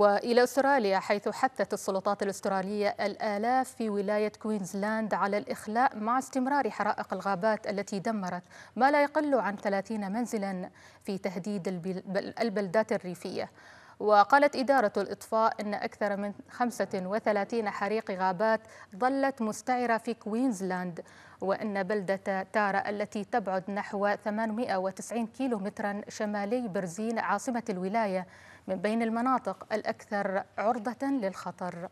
والى استراليا حيث حثت السلطات الاستراليه الالاف في ولايه كوينزلاند على الاخلاء مع استمرار حرائق الغابات التي دمرت ما لا يقل عن 30 منزلا في تهديد البلدات الريفيه وقالت إدارة الإطفاء أن أكثر من 35 حريق غابات ظلت مستعرة في كوينزلاند وأن بلدة تارا التي تبعد نحو 890 كيلومترا شمالي برزين عاصمة الولاية من بين المناطق الأكثر عرضة للخطر